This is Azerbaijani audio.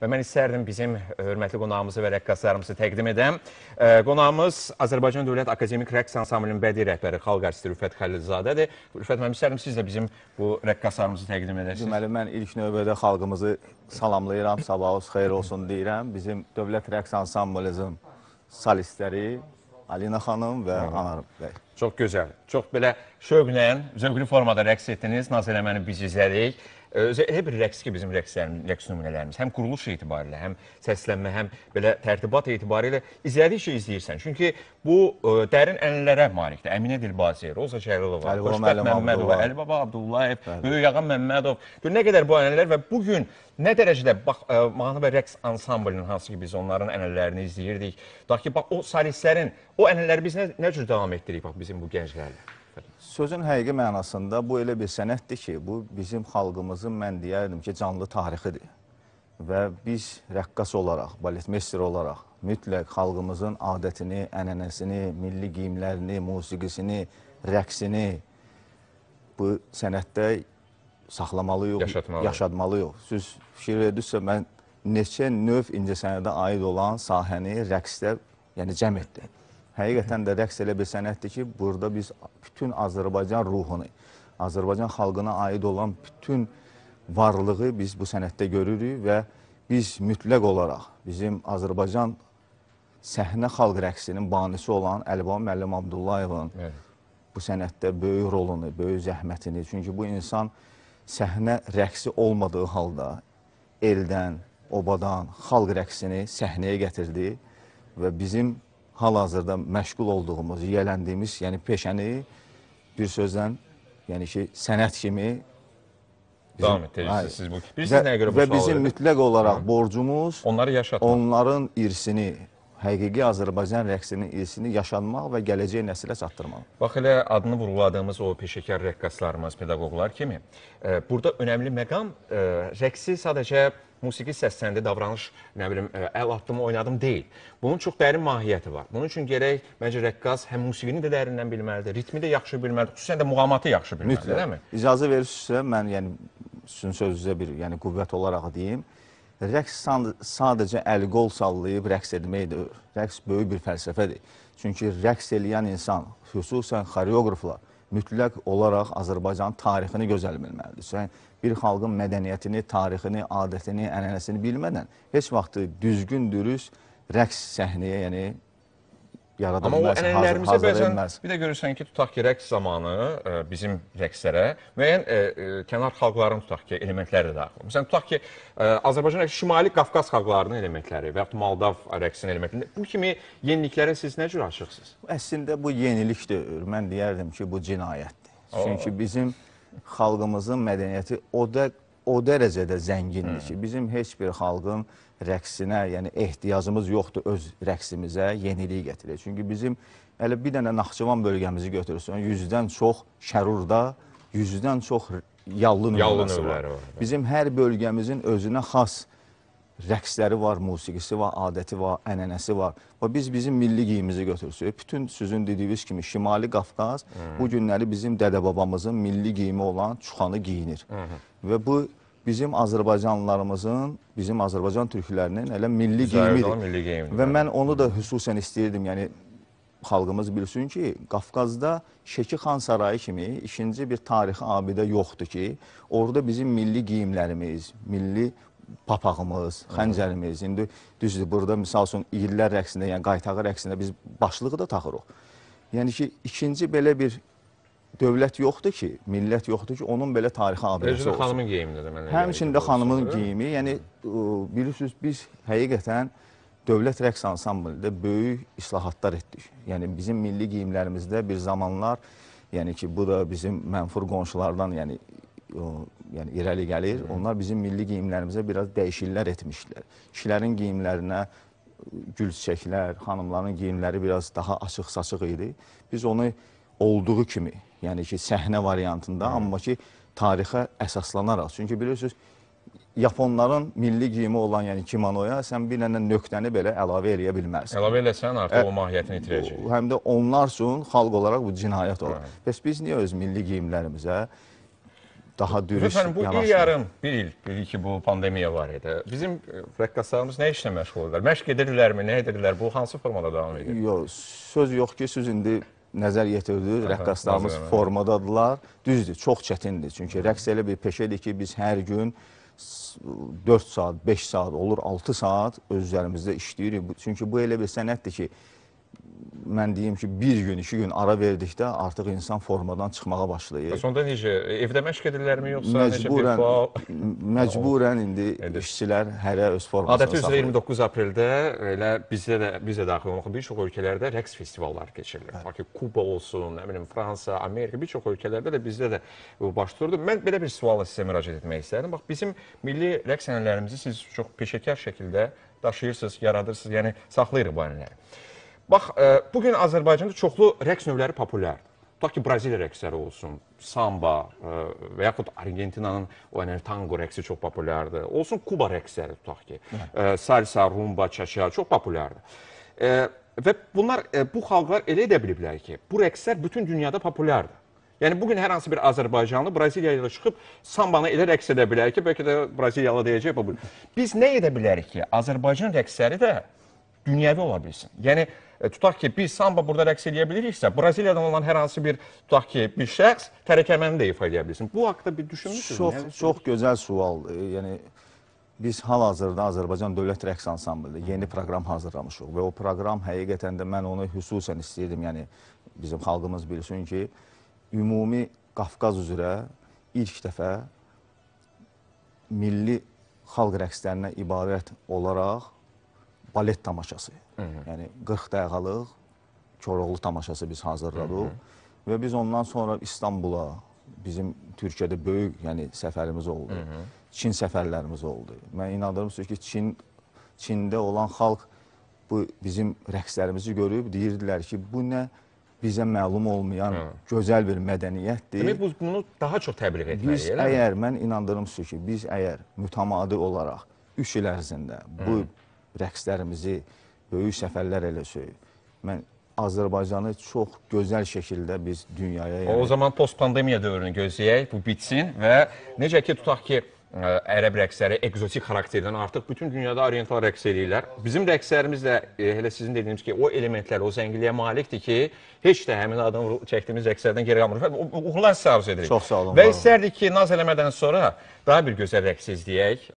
Və mən istərdim bizim e, hörmətli qonağımızı və rəqqaslarımızı təqdim edəm. E, qonağımız Azərbaycan Dövlət Akademik Rəqs Ansamblinin bədii rəhbəri, xalq artisti Rüfət Xəlilzadədir. Rüfət, mən istərdim siz də bizim bu rəqqaslarımızı təqdim edəsiniz. Deməli, mən ilk növbədə xalqımızı salamlayıram, sabahınız xeyir olsun deyirəm. Bizim Dövlət Rəqs Ansamblinin solistləri Alina xanım və Anar bəy. Çox gözəl. Çox belə şövqlə, zövqlü formada rəqs etdiniz. Nazir Əməni biz izlədik. Elə bir rəqs ki, bizim rəqslərimiz, rəqs nümunələrimiz həm quruluş etibarilə, həm səslənmə, həm belə tərtibat etibarilə izlədikcə izləyirsən. Çünki bu ə, e, dərin ənlərə malikdir. Əminə Dilbazi, Roza Cəlilova, Xoşbəxt Məmmədova, Əli Baba Abdullayev, Bəli. Böyük Ağam Məmmədov. Gör nə qədər bu ənənələr və bu gün nə dərəcədə bax ə, e, mahnı və rəqs ansamblının hansı ki biz onların ənənələrini izləyirdik. Tutaq ki bax o solistlərin o ənənələri biz nə, nə cür davam etdiririk bax biz bizim bu gənclərlə? Sözün həqiqi mənasında bu elə bir sənətdir ki, bu bizim xalqımızın mən deyərdim ki, canlı tarixidir. Və biz rəqqas olaraq, baletmester olaraq mütləq xalqımızın adətini, ənənəsini, milli qiyimlərini, musiqisini, rəqsini bu sənətdə saxlamalıyıq, yaşatmalıyıq. yaşatmalıyıq. Siz fikir verdinizsə, mən neçə növ incəsənədə aid olan sahəni rəqsdə yəni cəm etdim. Həqiqətən də rəqs elə bir sənətdir ki, burada biz bütün Azərbaycan ruhunu, Azərbaycan xalqına aid olan bütün varlığı biz bu sənətdə görürük və biz mütləq olaraq bizim Azərbaycan səhnə xalq rəqsinin banisi olan Əlvan müəllim Abdullayevin evet. bu sənətdə böyük rolunu, böyük zəhmətini, çünki bu insan səhnə rəqsi olmadığı halda eldən, obadan xalq rəqsini səhnəyə gətirdi və bizim hal-hazırda məşğul olduğumuz, yiyələndiyimiz, yəni peşəni bir sözlə, yəni ki, sənət kimi Bizim, Davam etdirirsiniz siz bu. Bilirsiniz nəyə görə bu sual Və bizim edir? mütləq olaraq Hı. borcumuz onları yaşatmaq. Onların irsini, həqiqi Azərbaycan rəqsinin irsini yaşatmaq və gələcək nəsilə çatdırmaq. Bax elə adını vurğuladığımız o peşəkar rəqqaslarımız, pedaqoqlar kimi e, burada önəmli məqam e, rəqsi sadəcə musiqi səsləndə davranış, nə bilim, e, əl attım, oynadım deyil. Bunun çox dərin mahiyyəti var. Bunun üçün gərək məncə rəqqas həm musiqini də dərindən bilməlidir, ritmi də yaxşı bilməlidir, xüsusən də muğamatı yaxşı bilməlidir, deyilmi? İcazə verirsinizsə mən yəni sizin sözünüzə bir, yəni qüvvət olaraq deyim. Rəqs sadəcə əl-qol sallayıb rəqs etməkdir. Rəqs böyük bir fəlsəfədir. Çünki rəqs eləyən insan, xüsusən xoreoqraflar mütləq olaraq Azərbaycanın tarixini gözəl bilməlidir. Yəni, bir xalqın mədəniyyətini, tarixini, adətini, ənənəsini bilmədən heç vaxt düzgün, dürüst rəqs səhnəyə, yəni yaradılmaz, Amma o ənənələrimizə bəzən bir də görürsən ki, tutaq ki, rəqs zamanı ə, e, bizim rəqslərə müəyyən ə, ə, e, e, kənar xalqların tutaq ki, elementləri də daxil. Məsələn, tutaq ki, ə, Azərbaycan rəqsi Şimali Qafqaz xalqlarının elementləri və ya Moldav rəqsinin elementləri. Bu kimi yeniliklərə siz nə cür açıqsınız? Əslində bu yenilik deyil. Mən deyərdim ki, bu cinayətdir. Çünki bizim xalqımızın mədəniyyəti o da o dərəcədə zəngindir ki, bizim heç bir xalqın rəqsinə, yəni ehtiyacımız yoxdur öz rəqsimizə yenilik gətirir. Çünki bizim hələ bir dənə Naxçıvan bölgəmizi götürürsən, 100-dən çox Şərurda, 100-dən çox yallı nümunəsi var. var. Bizim hər bölgəmizin özünə xas rəqsləri var, musiqisi var, adəti var, ənənəsi var. Və biz bizim milli geyimimizi götürsək, bütün sizin dediyiniz kimi Şimali Qafqaz hmm. bu günləri bizim dədə-babamızın milli geyimi olan çuxanı geyinir. Hmm. Və bu bizim Azərbaycanlılarımızın, bizim Azərbaycan türklərinin elə milli geyimidir. Və mən onu da xüsusən istəyirdim. Yəni xalqımız bilsin ki, Qafqazda Şəki xan sarayı kimi ikinci bir tarixi abidə yoxdur ki, orada bizim milli geyimlərimiz, milli papağımız, xəncərimiz, indi düzdür, burada misal üçün illər rəqsində, yəni qaytağı rəqsində biz başlığı da taxırıq. Yəni ki, ikinci belə bir dövlət yoxdur ki, millət yoxdur ki, onun belə tarixi abidəsi olsun. Xanımın geyimini yəni də mənə. Həmçində xanımın geyimi, yəni e, bilirsiniz biz həqiqətən dövlət rəqs ansamblində böyük islahatlar etdik. Yəni bizim milli geyimlərimizdə bir zamanlar, yəni ki, bu da bizim mənfur qonşulardan, yəni o, e, yəni irəli gəlir. Onlar bizim milli geyimlərimizə biraz dəyişikliklər etmişdilər. Kişilərin geyimlərinə e, gül çiçəklər, xanımların geyimləri biraz daha açıq-saçıq idi. Biz onu olduğu kimi yəni ki, səhnə variantında, Hı. amma ki, tarixə əsaslanaraq. Çünki bilirsiniz, Yaponların milli geyimi olan yəni kimonoya sən bir dənə nöqtəni belə əlavə eləyə bilməzsən. Əlavə eləsən artıq ə, o mahiyyətini itirəcək. Həm də onlar üçün xalq olaraq bu cinayət olar. Hə. Bəs biz niyə öz milli geyimlərimizə daha dürüst yanaşmırıq? Bu yanaşmır. il yarım, bir il dedi ki, bu pandemiya var idi. Bizim e, rəqqaslarımız nə işlə məşğul edirlər? Məşq edirlərmi, nə edirlər? Bu hansı formada davam edir? Yox, söz yox ki, siz indi nəzər yetirilir, rəqqaslarımız formadadırlar. Düzdür, çox çətindir. Çünki rəqs elə bir peşədir ki, biz hər gün 4 saat, 5 saat olur, 6 saat öz üzərimizdə işləyirik. Çünki bu elə bir sənətdir ki, mən deyim ki, bir gün, iki gün ara verdikdə artıq insan formadan çıxmağa başlayır. Sonda necə? Evdə məşq edirlərmi yoxsa məcburən, necə bir Məcburən indi edir. işçilər hərə öz formasını Adəti saxlayır. Adəti üzrə 29 apreldə elə bizdə də bizdə daxil olmaq bir çox ölkələrdə rəqs festivalları keçirilir. Hə. Ki, Kuba olsun, nə bilim Fransa, Amerika bir çox ölkələrdə də bizdə də baş tuturdu. Mən belə bir sualla sizə müraciət etmək istərdim. Bax bizim milli rəqs ənənələrimizi siz çox peşəkar şəkildə daşıyırsınız, yaradırsınız, yəni saxlayırıq bu ənənələri. Bax, e, bu gün Azərbaycanda çoxlu rəqs növləri populyardır. Tutaq ki, Braziliya rəqsləri olsun, samba e, və yaxud Argentinanın o yəni tango rəqsi çox populyardır. Olsun Kuba rəqsləri tutaq ki, e, hə. salsa, rumba, çaşa çox populyardır. Və bunlar bu xalqlar elə edə biliblər ki, bu rəqslər bütün dünyada populyardır. Yəni bu gün hər hansı bir Azərbaycanlı Braziliyaya da çıxıb sambanı elə rəqs edə bilər ki, bəlkə də Braziliyalı deyəcək bu. Biz nə edə bilərik ki, Azərbaycan rəqsləri də dünyəvi ola bilsin. Yəni E, tutaq ki, biz samba burada rəqs eləyə biliriksə, Braziliyadan olan hər hansı bir tutaq ki, bir şəxs tərəkəməni də ifa eləyə bilsin. Bu haqqda bir düşünmüsünüz? Çox yəni, çox gözəl sual. E, yəni biz hal-hazırda Azərbaycan Dövlət Rəqs Ansamblində yeni proqram hazırlamışıq və o proqram həqiqətən də mən onu xüsusən istəyirdim. Yəni bizim xalqımız bilsin ki, ümumi Qafqaz üzrə ilk dəfə milli xalq rəqslərinə ibarət olaraq balet tamaşası. Hı -hı. Yəni 40 dəqiqəlik Koroğlu tamaşası biz hazırladıq. Hı -hı. Və biz ondan sonra İstanbula, bizim Türkiyədə böyük yəni səfərimiz oldu. Hı -hı. Çin səfərlərimiz oldu. Mən inanırım ki, Çin Çində olan xalq bu bizim rəqslərimizi görüb deyirdilər ki, bu nə bizə məlum olmayan Hı. gözəl bir mədəniyyətdir. Demək, bu, bunu daha çox təbliğ etməliyik, eləmi? Biz əgər, mən inandırım sizi ki, biz əgər mütəmadi olaraq 3 il ərzində bu Hı rəqslərimizi, böyük səfərlər eləsək, mən Azərbaycanı çox gözəl şəkildə biz dünyaya... Yəni... O zaman post-pandemiya dövrünü gözləyək, bu bitsin və necə ki, tutaq ki, ə, e, ərəb rəqsləri ekzotik xarakterdən artıq bütün dünyada oriental rəqs eləyirlər. Bizim rəqslərimiz də e, elə sizin dediyiniz ki, o elementlər, o zəngiliyə malikdir ki, heç də həmin adam çəkdiyimiz rəqslərdən geri qalmırıq. Uğurlar sizə arzu edirik. Çox sağ olun. Və istərdik ki, naz eləmədən sonra daha bir gözəl rəqs izləyək.